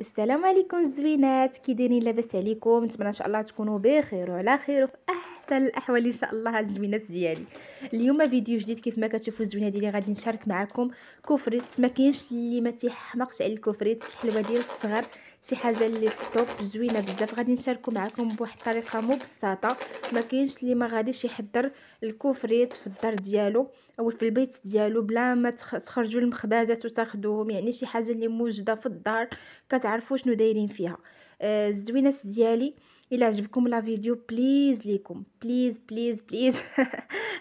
السلام عليكم الزوينات كي دايرين لاباس عليكم نتمنى ان شاء الله تكونوا بخير وعلى خير وفي احسن الاحوال ان شاء الله الزوينات ديالي اليوم فيديو جديد كيف ما كتشوفوا الزوينه ديالي غادي نشارك معكم كفريت ما كاينش اللي ما تيحمقش على الكفريت الحلوه ديال الصغار شي حاجه اللي توب زوينه بزاف غادي نشاركو معكم بواحد الطريقه مبسطه ما كاينش اللي ما غاديش يحضر الكوفريت في الدار ديالو او في البيت ديالو بلا ما تخرجوا المخبازات وتاخذوهم يعني شي حاجه اللي موجوده في الدار كتعرفوا شنو دايرين فيها آه، الزوينات آه ديالي الا عجبكم لا فيديو بليز ليكم بليز بليز بليز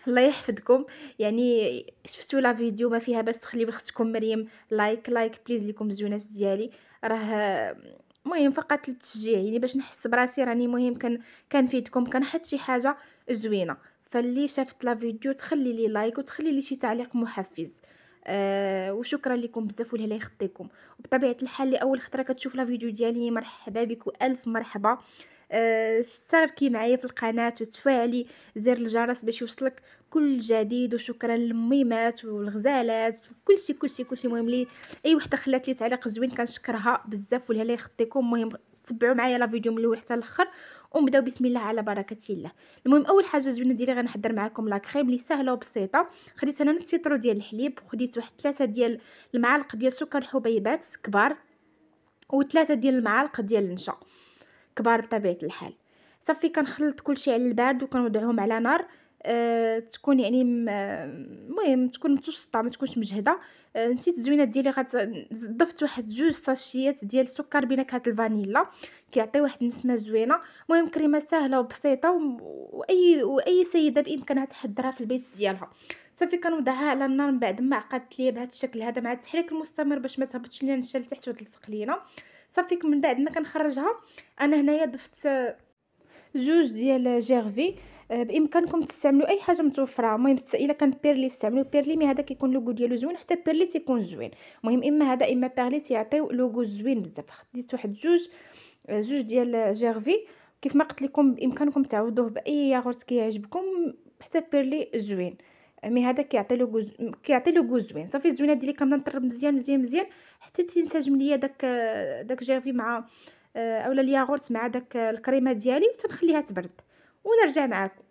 الله يحفظكم يعني شفتوا لا فيديو ما فيها بس تخليو لاختكم مريم لايك لايك بليز ليكم الزونات ديالي راه مهم فقط للتشجيع يعني باش نحس براسي راني مهم كان كنفيدكم كنحط شي حاجه زوينه فاللي شافت لا فيديو تخلي لي لايك وتخلي لي شي تعليق محفز أه وشكرا لكم بزاف والهلا يخطيكم وبطبيعه الحال لاول خطره كتشوف لا فيديو ديالي مرحبا بك والف مرحبا اشتركي آه، معايا في القناه وتفعلي زر الجرس باش يوصلك كل جديد وشكرا للميمات والغزالات كلشي كلشي كلشي المهم لي اي وحده خلات لي تعليق زوين كنشكرها بزاف لا يخطيكم المهم تبعوا معايا لا فيديو من الاول حتى الاخر ونبداو بسم الله على بركه الله المهم اول حاجه زوينه ديالي غنحضر معكم لا كريم اللي سهله وبسيطه خديت انا نص طرو ديال الحليب وخديت واحد ثلاثه ديال المعالق ديال سكر حبيبات كبار وثلاثه ديال المعالق ديال النشا كبار بطبيعه الحال صافي كنخلط كلشي على البارد وكنوضعهم على نار أه تكون يعني المهم تكون متوسطه ما تكونش مجهده أه نسيت الزوينات ديالي غت... ضفت واحد جوج ساشيات ديال السكر بنكهه الفانيلا كيعطي واحد النسمه زوينه المهم كريمه سهله وبسيطه و... واي واي سيده بامكانها تحضرها في البيت ديالها صافي كنوضعها على النار من بعد ما عقدت ليا بهذا الشكل هذا مع التحريك المستمر باش ما تهبطش لينا النشا لتحت وتلصق لينا صافيك من بعد ما كنخرجها انا هنايا ضفت جوج ديال جيرفي آه، بامكانكم تستعملوا اي حاجه متوفره المهم الا كان بيرلي استعملوا بيرلي مي هذا كيكون لوغو ديالو زوين حتى بيرلي تيكون زوين المهم اما هذا اما بيرلي تيعطيو لوغو زوين بزاف خديت واحد جوج جوج آه، ديال جيرفي كيف ما قلت لكم بامكانكم تعوضوه باي ياغورت كيعجبكم حتى بيرلي زوين مي هذا كيعطيلو جوز له جوز زوين صافي الزوينه ديالي كنبدا نطرب مزيان مزيان مزيان حتى تينسجم ليا داك داك جافي مع آه، اولا الياغورت مع داك الكريمه ديالي وتنخليها تبرد ونرجع معاكم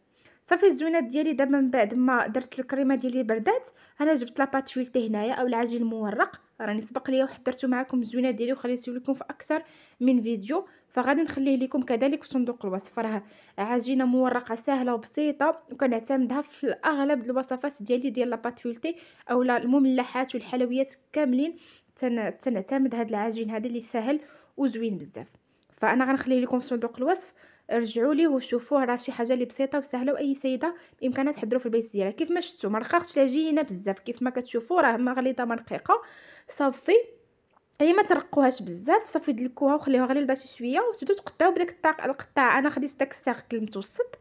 صافي الزوينات ديالي دابا من بعد ما درت الكريمه ديالي بردات انا جبت لاباط هنايا او العجين المورق راني سبق ليا وحضرته معكم الزوينه ديالي وخليته لكم في اكثر من فيديو فغادي نخليه لكم كذلك في صندوق الوصف راه عجينه مورقه سهله وبسيطه وكنعتمدها في الاغلب الوصفات ديالي ديال لاباط فولتي اولا المملحات والحلويات كاملين تنعتمد هاد العجين هذا اللي سهل وزوين بزاف فانا غنخليه لكم في صندوق الوصف رجعوا ليه وشوفوه راه شي حاجه اللي بسيطه وسهله واي سيده بامكانها تحضروا في البيت ديالها كيف ما شفتوا ما رخاختش العجينه بزاف كيف ما كتشوفوا راه مغليظه مرقيقه صافي هي ما ترقوهاش بزاف صافي دلكوها وخليوها غليظه شي شويه وتبداو تقطعوا بداك الطاق القطاع انا خديت داك الساق المتوسط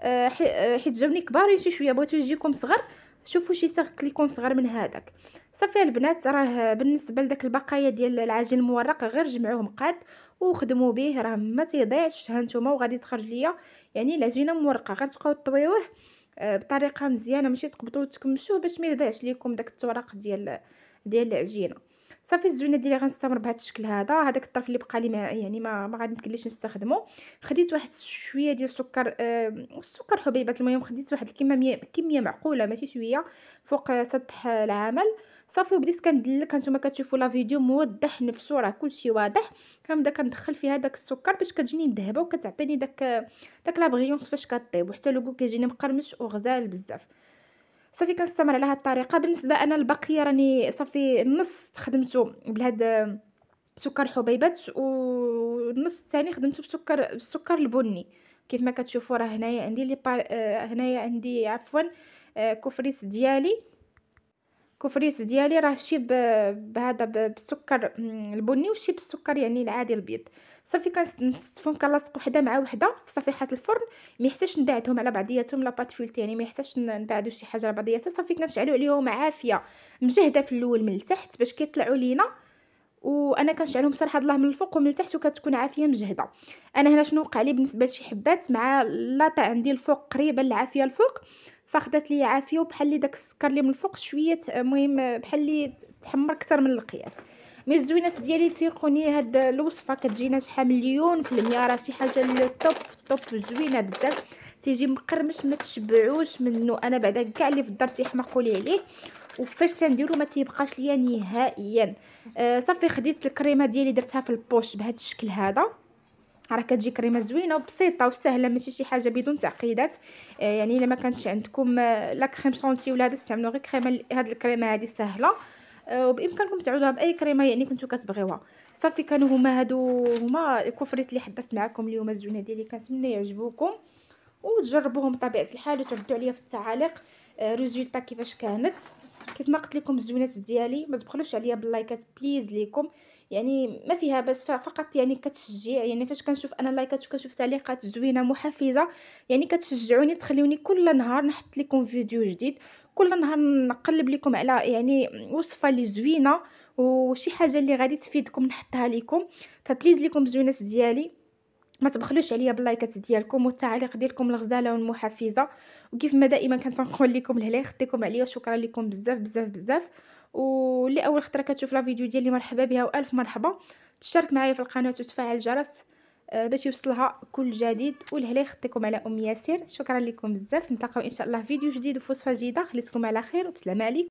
آه، آه، حيت جاوني كبارين يعني شي شويه بغيتو يجيكم صغر شوفوا شي سيركل يكون صغر من هذاك صافي البنات راه بالنسبه لداك البقايا ديال العجين المورق غير جمعوهم قاد وخدموا به راه ما تيضيعش ها نتوما وغادي تخرج ليا يعني العجينه مورقه غير تبقاو طويوه بطريقه مزيانه ماشي تقبطوه وتكمشوه باش ما يضيعش ليكم داك التورق ديال ديال العجينه صافي الزوينه ديالي غنستمر بهذا الشكل هذا هذاك الطرف اللي بقى لي ما يعني ما ما غنمكنليش نستخدمه خديت واحد شويه ديال السكر آه السكر حبيبات المهم خديت واحد الكميه كميه معقوله ماشي شويه فوق سطح العمل صافي وبديت كندلك هانتوما كتشوفوا لا فيديو موضح نفسه راه كلشي واضح كنبدا كندخل فيها داك السكر باش كتجيني مذهبه وكتعطيني داك داك لا فاش كطيب وحتى لوكو كيجيني مقرمش وغزال بزاف صافي كنستمر على هاد الطريقه بالنسبه انا البقيه راني صافي النص خدمته بهاد سكر حبيبات والنص الثاني خدمته بسكر بالسكر البني كيف ما كتشوفوا راه هنايا عندي لي آه، هنايا عندي عفوا آه، كفريس ديالي كوفريس ديالي راه شي بهذا بالسكر البني وشي السكر يعني العادي البيض صافي كنستفهم كنلصق وحده مع وحده في صفيحه الفرن ما يحتاجش نبعدهم على بعضياتهم لا بات فولت يعني ما يحتاجش نبعدو شي حاجه على بعضياتها صافي كنشعلو عليهم عافيه مجهده في الاول من التحت باش كيطلعوا لينا وانا كنشعلهم صراحه الله من الفوق ومن التحت وكتكون عافيه مجهده انا هنا شنو وقع لي بالنسبه لشي حبات مع لاطا عندي الفوق قريبه العافيه الفوق فاخذت لي عافيه وبحال لي داك السكر اللي من الفوق شويه المهم آه، آه، بحال لي تحمر اكثر من القياس مي الزوينات ديالي تيقوني هاد الوصفه كتجينا شحال مليون في المية راه شي حاجه للطوب الطوب زوينه بزاف تيجي مقرمش ما تشبعوش منو انا بعدا كاع اللي في الدار تيحمقوا لي عليه وفاش تنديرو ما تيبقاش ليا نهائيا آه صافي خديت الكريمه ديالي درتها في البوش بهذا الشكل هذا راه كتجي كريمه زوينه وبسيطه وسهله ماشي شي حاجه بدون تعقيدات آه، يعني الا ما كانتش عندكم آه، لا كريم شونتي ولا هذا استعملوا غير كريمه هاد الكريمه هذه سهله آه، وبامكانكم تعوضوها باي كريمه يعني كنتو كتبغيوها صافي كانوا هما هادو هما الكفريت اللي حضرت معكم اليوم الزوينه ديالي كنتمنى يعجبوكم وتجربوهم بطبيعه الحال وتردوا عليا في التعاليق ريزولتا كيفاش كانت كيف ما قلت لكم الزوينات ديالي ما تبخلوش عليا باللايكات بليز ليكم يعني ما فيها بس فقط يعني كتشجيع يعني فاش كنشوف انا لايكات وكنشوف تعليقات زوينه محفزه يعني كتشجعوني تخليوني كل نهار نحط لكم فيديو جديد كل نهار نقلب لكم على يعني وصفه اللي زوينه وشي حاجه اللي غادي تفيدكم نحطها لكم فبليز لكم زوينات ديالي ما تبخلوش عليا باللايكات ديالكم والتعاليق ديالكم الغزاله والمحفزه وكيف ما دائما كنت نقول لكم الهلا يخطيكم عليا وشكرا لكم بزاف بزاف بزاف واللي اول خطره كتشوف لا فيديو ديالي مرحبا بها والف مرحبا تشترك معايا في القناه وتفعل الجرس آه، باش يوصلها كل جديد والهلا يخطيكم على ام ياسر شكرا لكم بزاف نتلاقاو ان شاء الله فيديو جديد وفوصفه وصفه جديده خليتكم على خير وبسلامه عليكم